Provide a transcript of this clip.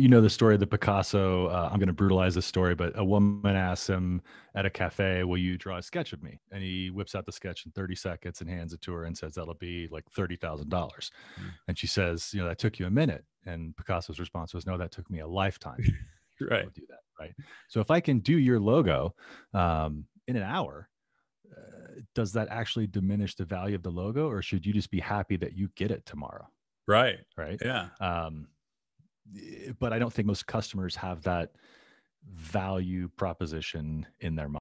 you know the story of the Picasso. Uh, I'm going to brutalize this story, but a woman asks him at a cafe, "Will you draw a sketch of me?" And he whips out the sketch in 30 seconds and hands it to her and says, "That'll be like thirty thousand dollars." Mm. And she says, "You know that took you a minute." And Picasso's response was, "No, that took me a lifetime." right. do that. Right. So if I can do your logo um, in an hour, uh, does that actually diminish the value of the logo, or should you just be happy that you get it tomorrow? Right. Right. Yeah. Um, but I don't think most customers have that value proposition in their mind.